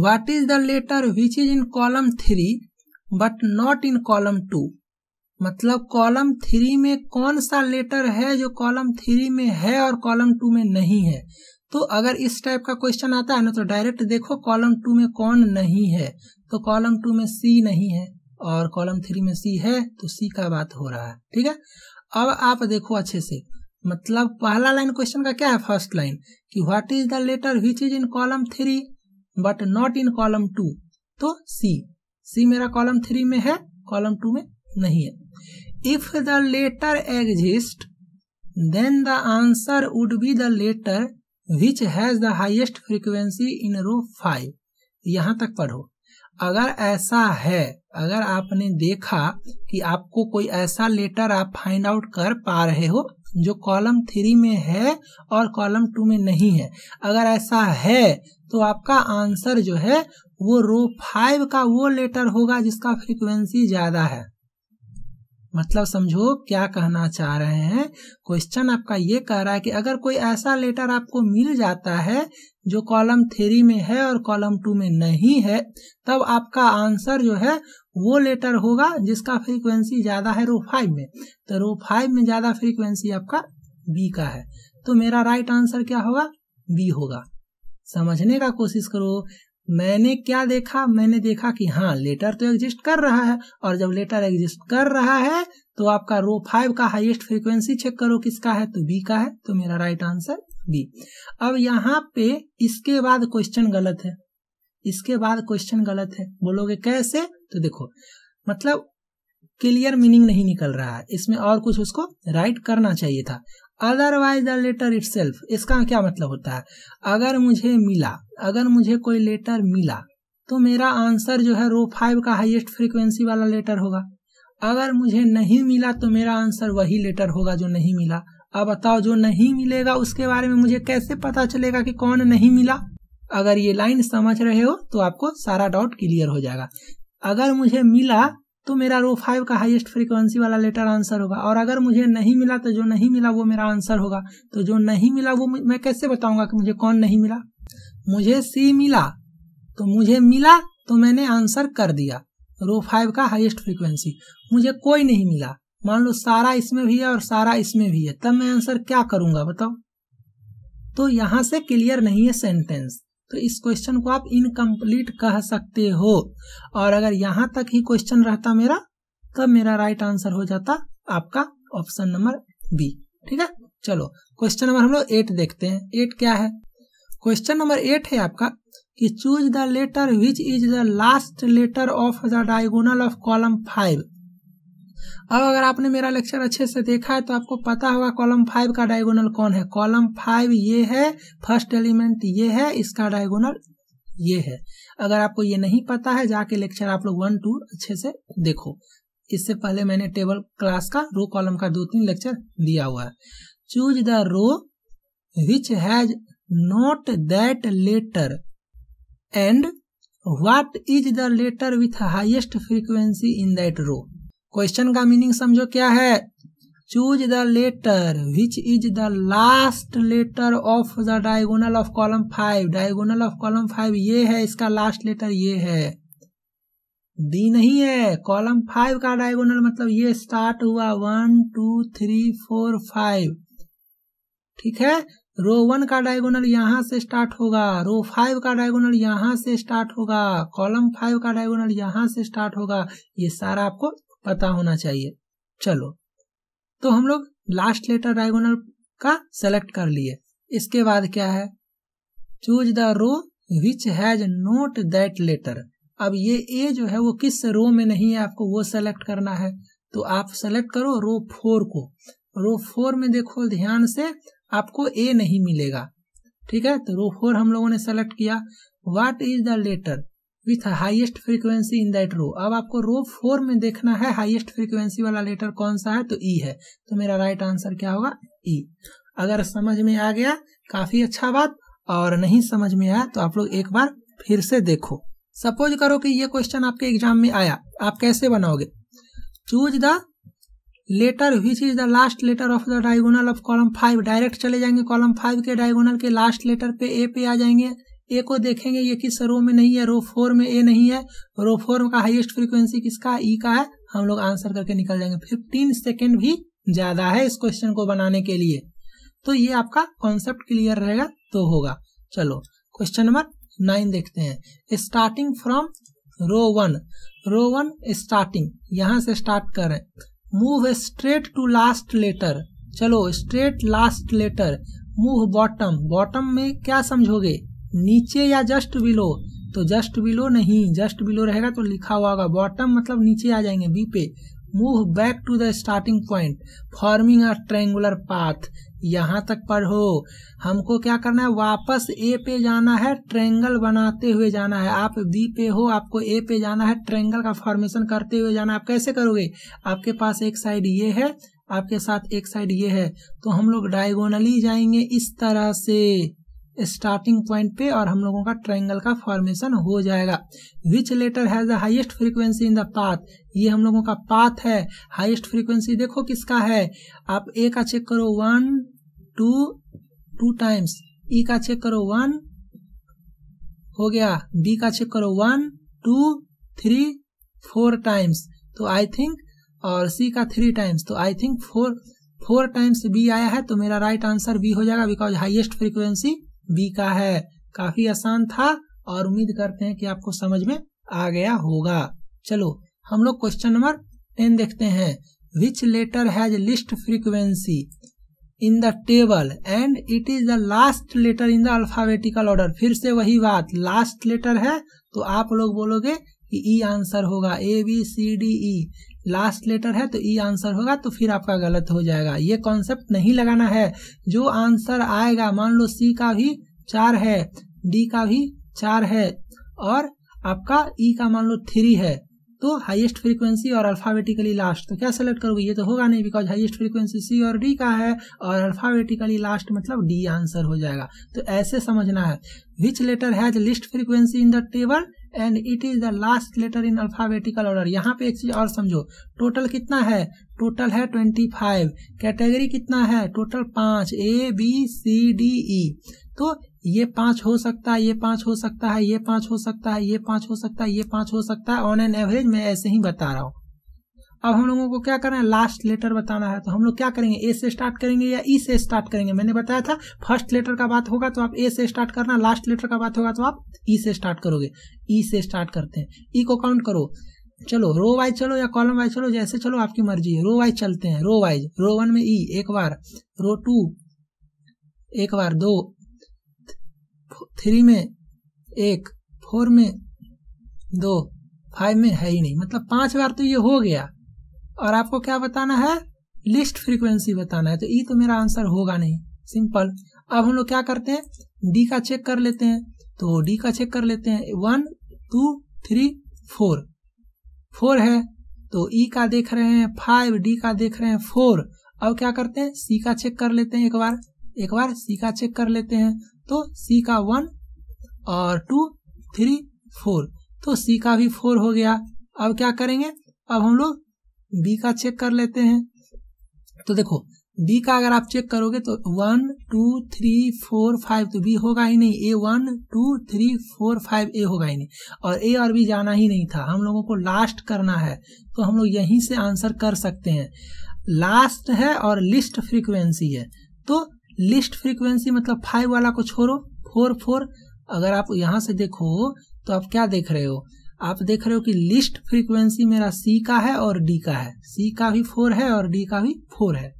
what is the letter which is in column three but not in column two मतलब कॉलम थ्री में कौन सा लेटर है जो कॉलम थ्री में है और कॉलम टू में नहीं है तो अगर इस टाइप का क्वेश्चन आता है ना तो डायरेक्ट देखो कॉलम टू में कौन नहीं है तो कॉलम टू में सी नहीं है और कॉलम थ्री में सी है तो सी का बात हो रहा है ठीक है अब आप देखो अच्छे से मतलब पहला लाइन क्वेश्चन का क्या है फर्स्ट लाइन कि what is the letter which is in column three but not in column two तो सी सी मेरा कॉलम थ्री में है कॉलम टू में नहीं है if the letter exist then the answer would be the letter which has the highest frequency in row five यहाँ तक पढ़ो अगर ऐसा है अगर आपने देखा कि आपको कोई ऐसा लेटर आप फाइंड आउट कर पा रहे हो जो कॉलम थ्री में है और कॉलम टू में नहीं है अगर ऐसा है तो आपका आंसर जो है वो रो फाइव का वो लेटर होगा जिसका फ्रीक्वेंसी ज्यादा है मतलब समझो क्या कहना चाह रहे हैं क्वेश्चन आपका ये कह रहा है कि अगर कोई ऐसा लेटर आपको मिल जाता है जो कॉलम थ्री में है और कॉलम टू में नहीं है तब आपका आंसर जो है वो लेटर होगा जिसका फ्रीक्वेंसी ज्यादा है रो फाइव में तो रो फाइव में ज्यादा फ्रीक्वेंसी आपका बी का है तो मेरा राइट आंसर क्या होगा बी होगा समझने का कोशिश करो मैंने क्या देखा मैंने देखा कि हाँ लेटर तो एग्जिस्ट कर रहा है और जब लेटर एग्जिस्ट कर रहा है तो आपका रो फाइव का हाईएस्ट फ्रीक्वेंसी चेक करो किसका है तो बी का है तो मेरा राइट आंसर बी अब यहाँ पे इसके बाद क्वेश्चन गलत है इसके बाद क्वेश्चन गलत है बोलोगे कैसे तो देखो मतलब क्लियर मीनिंग नहीं निकल रहा है इसमें और कुछ उसको राइट करना चाहिए था अदरवाइज द लेटर इट इसका क्या मतलब होता है अगर मुझे मिला अगर मुझे कोई लेटर मिला तो मेरा आंसर जो है रो फाइव का हाइएस्ट फ्रीक्वेंसी वाला लेटर होगा अगर मुझे नहीं मिला तो मेरा आंसर वही लेटर होगा जो नहीं मिला अब बताओ जो नहीं मिलेगा उसके बारे में मुझे कैसे पता चलेगा कि कौन नहीं मिला अगर ये लाइन समझ रहे हो तो आपको सारा डाउट क्लियर हो जाएगा अगर मुझे मिला तो मेरा रो फाइव का हाईएस्ट फ्रीक्वेंसी वाला लेटर आंसर होगा और अगर मुझे नहीं मिला तो जो नहीं मिला वो मेरा आंसर होगा तो जो नहीं मिला वो मैं कैसे बताऊंगा कि मुझे कौन नहीं मिला मुझे सी मिला तो मुझे मिला तो मैंने आंसर कर दिया रो फाइव का हाईएस्ट फ्रीक्वेंसी मुझे कोई नहीं मिला मान लो सारा इसमें भी है और सारा इसमें भी है तब मैं आंसर क्या करूंगा बताओ तो यहां से क्लियर नहीं है सेंटेंस तो इस क्वेश्चन को आप इनकम्प्लीट कह सकते हो और अगर यहाँ तक ही क्वेश्चन रहता मेरा तब मेरा राइट आंसर हो जाता आपका ऑप्शन नंबर बी ठीक है चलो क्वेश्चन नंबर हम लोग एट देखते हैं एट क्या है क्वेश्चन नंबर एट है आपका कि choose the letter which is the last letter of the diagonal of column five अब अगर आपने मेरा लेक्चर अच्छे से देखा है तो आपको पता होगा कॉलम फाइव का डायगोनल कौन है कॉलम फाइव ये है फर्स्ट एलिमेंट ये है इसका डायगोनल ये है अगर आपको ये नहीं पता है जाके लेक्चर आप लोग वन टू अच्छे से देखो इससे पहले मैंने टेबल क्लास का रो कॉलम का दो तीन लेक्चर दिया हुआ है choose the row which has not that letter and what is the letter with highest frequency in that row question का मीनिंग समझो क्या है choose the letter which is the last letter of the diagonal of column five diagonal of column five ये है इसका लास्ट लेटर ये है डी नहीं है कॉलम फाइव का डायगोनल मतलब ये स्टार्ट हुआ one two three four five ठीक है रो वन का डायगोनल यहां से स्टार्ट होगा रो फाइव का डायगोनल यहाँ से स्टार्ट होगा कॉलम फाइव का डायगोनल यहाँ से स्टार्ट होगा ये सारा आपको पता होना चाहिए चलो तो हम लोग लास्ट लेटर डायगोनल का सेलेक्ट कर लिए इसके बाद क्या है choose the row which has not that letter अब ये ए जो है वो किस रो में नहीं है आपको वो सेलेक्ट करना है तो आप सेलेक्ट करो रो फोर को रो फोर में देखो ध्यान से आपको ए नहीं मिलेगा ठीक है तो रो फोर हम लोगों ने सेलेक्ट किया what is the letter with highest frequency in that row अब आपको रो फोर में देखना है हाइएस्ट फ्रीक्वेंसी वाला लेटर कौन सा है तो ई e है तो मेरा राइट आंसर क्या होगा ई e. अगर समझ में आ गया काफी अच्छा बात और नहीं समझ में आया तो आप लोग एक बार फिर से देखो सपोज करो कि ये क्वेश्चन आपके एग्जाम में आया आप कैसे बनाओगे choose the letter which is the last letter of the diagonal of column five direct चले जाएंगे कॉलम फाइव के डायगोनल के लास्ट लेटर पे ए पे आ जाएंगे ए को देखेंगे ये किस रो में नहीं है रो फोर में ए नहीं है रो फोर का हाईएस्ट फ्रीक्वेंसी किसका ई e का है हम लोग आंसर करके निकल जाएंगे फिफ्टीन सेकेंड भी ज्यादा है इस क्वेश्चन को बनाने के लिए तो ये आपका कॉन्सेप्ट क्लियर रहेगा तो होगा चलो क्वेश्चन नंबर नाइन देखते हैं starting from row one row one starting यहां से स्टार्ट करें move straight to last letter चलो straight last letter move bottom bottom में क्या समझोगे नीचे या जस्ट बिलो तो जस्ट बिलो नहीं जस्ट बिलो रहेगा तो लिखा हुआ होगा बॉटम मतलब नीचे आ जाएंगे बी पे move back to the starting point forming a triangular path यहाँ तक पढ़ो हमको क्या करना है वापस ए पे जाना है ट्रेंगल बनाते हुए जाना है आप बी पे हो आपको ए पे जाना है ट्रेंगल का फॉर्मेशन करते हुए जाना आप कैसे करोगे आपके पास एक साइड ये है आपके साथ एक साइड ये है तो हम लोग डायगोनली जाएंगे इस तरह से स्टार्टिंग पॉइंट पे और हम लोगों का ट्रायंगल का फॉर्मेशन हो जाएगा which letter has the highest frequency in the path ये हम लोगों का पाथ है हाइएस्ट फ्रीक्वेंसी देखो किसका है आप ए का चेक करो one two two times E का चेक करो वन हो गया बी का चेक करो one two three four times तो आई थिंक और सी का थ्री टाइम्स तो I think four four times B आया है तो मेरा राइट आंसर बी हो जाएगा बिकॉज हाइएस्ट फ्रीक्वेंसी बी का है काफी आसान था और उम्मीद करते हैं कि आपको समझ में आ गया होगा चलो हम लोग क्वेश्चन नंबर टेन देखते हैं which letter has least frequency in the table and it is the last letter in the alphabetical order फिर से वही बात लास्ट लेटर है तो आप लोग बोलोगे ई आंसर e होगा A B C D E last letter है तो ई e आंसर होगा तो फिर आपका गलत हो जाएगा ये कॉन्सेप्ट नहीं लगाना है जो आंसर आएगा मान लो सी का भी चार है डी का भी चार है और आपका ई e का मान लो थ्री है तो हाईएस्ट फ्रीक्वेंसी और अल्फाबेटिकली लास्ट तो क्या सेलेक्ट करोगे ये तो होगा नहीं बिकॉज हाईएस्ट फ्रीक्वेंसी सी और डी का है और अल्फाबेटिकली लास्ट मतलब डी आंसर हो जाएगा तो ऐसे समझना है which letter has least frequency in the table and it is the last letter in alphabetical order यहाँ पे एक चीज और समझो टोटल कितना है टोटल है ट्वेंटी फाइव कैटेगरी कितना है टोटल पांच ए बी सी डी ई तो ये पांच हो सकता है ये पांच हो सकता है ये पांच हो सकता है ये पांच हो सकता है ये पांच हो सकता है ऑन एन एवरेज मैं ऐसे ही बता रहा हूँ अब हम लोगों को क्या करना है लास्ट लेटर बताना है तो हम लोग क्या करेंगे ए से स्टार्ट करेंगे या ई e से स्टार्ट करेंगे मैंने बताया था फर्स्ट लेटर का बात होगा तो आप ए से स्टार्ट करना लास्ट लेटर का बात होगा तो आप ई e से स्टार्ट करोगे ई e से स्टार्ट करते हैं ई को काउंट करो चलो रो वाइज चलो या कॉलम वाइज चलो जैसे चलो आपकी मर्जी है रो वाइज चलते हैं रो वाइज रो वन में ई एक बार रो टू एक बार दो थ्री में एक फोर में दो फाइव में है ही नहीं मतलब पांच बार तो ये हो गया और आपको क्या बताना है लिस्ट फ्रीक्वेंसी बताना है तो ई e तो मेरा आंसर होगा नहीं सिंपल अब हम लोग क्या करते हैं डी का चेक कर लेते हैं तो डी का चेक कर लेते हैं one two three four four है तो ई e का देख रहे हैं फाइव डी का देख रहे हैं फोर अब क्या करते हैं सी का चेक कर लेते हैं एक बार एक बार सी का चेक कर लेते हैं तो सी का वन और टू थ्री फोर तो सी का भी फोर हो गया अब क्या करेंगे अब हम लोग बी का चेक कर लेते हैं तो देखो बी का अगर आप चेक करोगे तो one two three four five तो बी होगा ही नहीं A one two three four five A होगा ही नहीं और ए और बी जाना ही नहीं था हम लोगों को लास्ट करना है तो हम लोग यहीं से आंसर कर सकते हैं लास्ट है और लिस्ट फ्रीक्वेंसी है तो लिस्ट फ्रीक्वेंसी मतलब फाइव वाला को छोड़ो फोर फोर अगर आप यहां से देखो तो आप क्या देख रहे हो आप देख रहे हो कि लिस्ट फ्रीक्वेंसी मेरा सी का है और डी का है सी का भी फोर है और डी का भी फोर है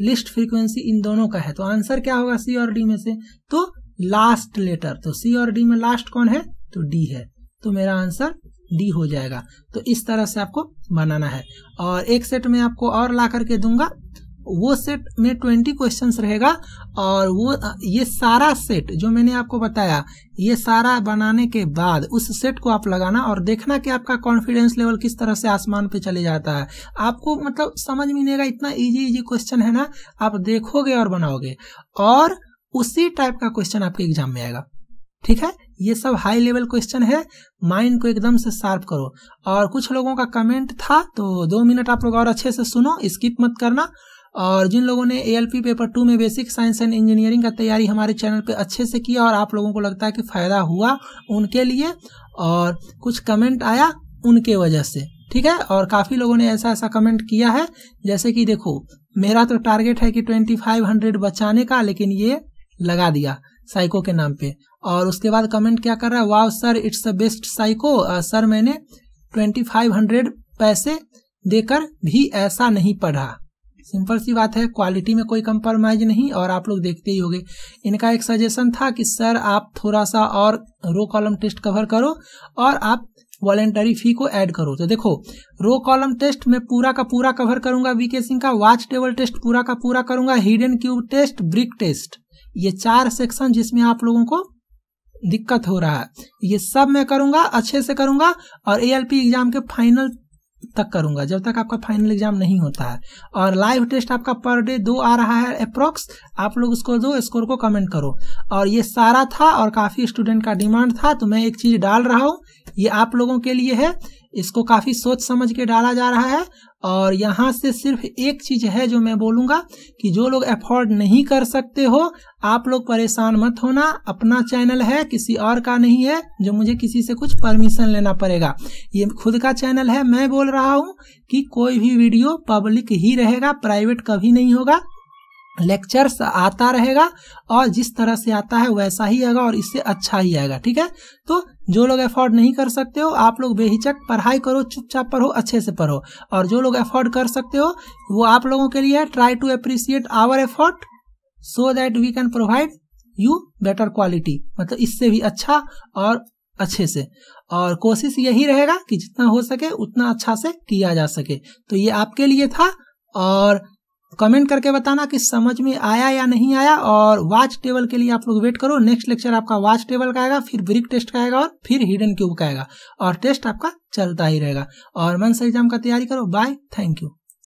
लिस्ट फ्रीक्वेंसी इन दोनों का है तो आंसर क्या होगा सी और डी में से तो लास्ट लेटर तो सी और डी में लास्ट कौन है तो डी है तो मेरा आंसर डी हो जाएगा तो इस तरह से आपको बनाना है और एक सेट में आपको और ला करके दूंगा वो सेट में ट्वेंटी क्वेश्चंस रहेगा और वो ये सारा सेट जो मैंने आपको बताया ये सारा बनाने के बाद उस सेट को आप लगाना और देखना कि आपका कॉन्फिडेंस लेवल किस तरह से आसमान पे चले जाता है आपको मतलब समझ में नहीं इतना इजी इजी क्वेश्चन है ना आप देखोगे और बनाओगे और उसी टाइप का क्वेश्चन आपके एग्जाम में आएगा ठीक है ये सब हाई लेवल क्वेश्चन है माइंड को एकदम से शार्प करो और कुछ लोगों का कमेंट था तो दो मिनट आप लोग और अच्छे से सुनो स्किप मत करना और जिन लोगों ने ए पेपर टू में बेसिक साइंस एंड इंजीनियरिंग का तैयारी हमारे चैनल पे अच्छे से किया और आप लोगों को लगता है कि फ़ायदा हुआ उनके लिए और कुछ कमेंट आया उनके वजह से ठीक है और काफ़ी लोगों ने ऐसा ऐसा कमेंट किया है जैसे कि देखो मेरा तो टारगेट है कि ट्वेंटी फाइव हंड्रेड बचाने का लेकिन ये लगा दिया साइको के नाम पर और उसके बाद कमेंट क्या कर रहा है wow sir it's the best psycho sir मैंने ट्वेंटी फाइव हंड्रेड पैसे देकर भी ऐसा नहीं पढ़ा सिंपल सी बात है क्वालिटी में कोई कंप्रोमाइज नहीं और आप लोग देखते ही होंगे इनका एक सजेशन था कि सर आप थोड़ा सा और रो कॉलम टेस्ट कवर करो और आप वॉलेंटरी फी को ऐड करो तो देखो रो कॉलम टेस्ट में पूरा का पूरा कवर करूंगा वीके सिंह का वाच टेबल टेस्ट पूरा का पूरा करूंगा hidden cube test brick test ये चार सेक्शन जिसमें आप लोगों को दिक्कत हो रहा है ये सब मैं करूंगा अच्छे से करूंगा और एएलपी एग्जाम के फाइनल तक करूंगा जब तक आपका फाइनल एग्जाम नहीं होता है और लाइव टेस्ट आपका पर डे दो आ रहा है अप्रोक्स आप लोग उसको दो स्कोर को कमेंट करो और ये सारा था और काफ़ी स्टूडेंट का डिमांड था तो मैं एक चीज़ डाल रहा हूँ ये आप लोगों के लिए है इसको काफ़ी सोच समझ के डाला जा रहा है और यहाँ से सिर्फ एक चीज है जो मैं बोलूँगा कि जो लोग अफोर्ड नहीं कर सकते हो आप लोग परेशान मत होना अपना चैनल है किसी और का नहीं है जो मुझे किसी से कुछ परमिशन लेना पड़ेगा ये खुद का चैनल है मैं बोल रहा हूँ कि कोई भी वीडियो पब्लिक ही रहेगा प्राइवेट कभी नहीं होगा लेक्चर्स आता रहेगा और जिस तरह से आता है वैसा ही आएगा और इससे अच्छा ही आएगा ठीक है तो जो लोग अफोर्ड नहीं कर सकते हो आप लोग बेहिचक पढ़ाई करो चुपचाप पढ़ो अच्छे से पढ़ो और जो लोग अफोर्ड कर सकते हो वो आप लोगों के लिए try to appreciate our effort so that we can provide you better quality मतलब इससे भी अच्छा और अच्छे से और कोशिश यही रहेगा कि जितना हो सके उतना अच्छा से किया जा सके तो ये आपके लिए था और कमेंट करके बताना कि समझ में आया या नहीं आया और वाच टेबल के लिए आप लोग वेट करो नेक्स्ट लेक्चर आपका वाच टेबल का आएगा फिर ब्रिक टेस्ट का आएगा और फिर हिडन क्यूब का आएगा और टेस्ट आपका चलता ही रहेगा और मन से एग्जाम का तैयारी करो बाय थैंक यू